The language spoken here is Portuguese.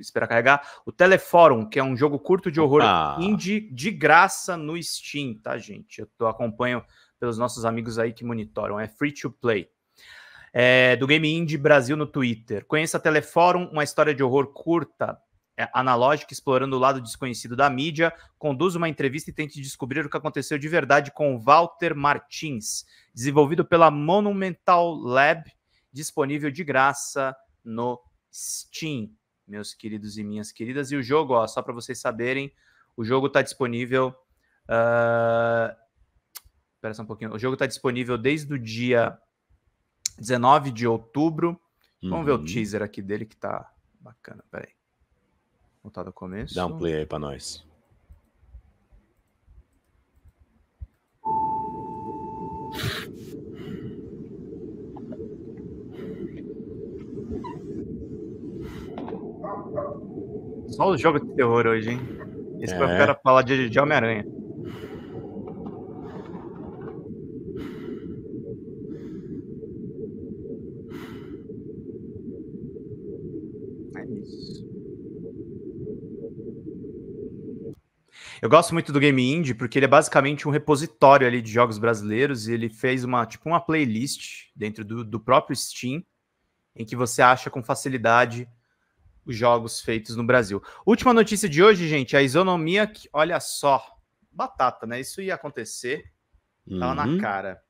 esperar carregar. O Teleforum, que é um jogo curto de horror indie de graça no Steam, tá, gente? Eu tô, acompanho pelos nossos amigos aí que monitoram. É free to play. É, do Game Indie Brasil no Twitter. Conheça Teleforum, uma história de horror curta, é, analógica, explorando o lado desconhecido da mídia. Conduz uma entrevista e tente descobrir o que aconteceu de verdade com Walter Martins. Desenvolvido pela Monumental Lab, disponível de graça no Steam meus queridos e minhas queridas. E o jogo, ó, só para vocês saberem, o jogo está disponível. Uh... Ah, Espera só um pouquinho. O jogo está disponível desde o dia 19 de outubro. Uhum. Vamos ver o uhum. teaser aqui dele que tá bacana. Peraí. Voltar do começo. Dá um play aí para nós. Só os jogos de terror hoje, hein? Esse é. vai falar de, de Homem-Aranha. Eu gosto muito do Game Indie porque ele é basicamente um repositório ali de jogos brasileiros e ele fez uma tipo uma playlist dentro do, do próprio Steam em que você acha com facilidade os jogos feitos no Brasil. Última notícia de hoje, gente, é a isonomia, que, olha só, batata, né? Isso ia acontecer, tava uhum. na cara.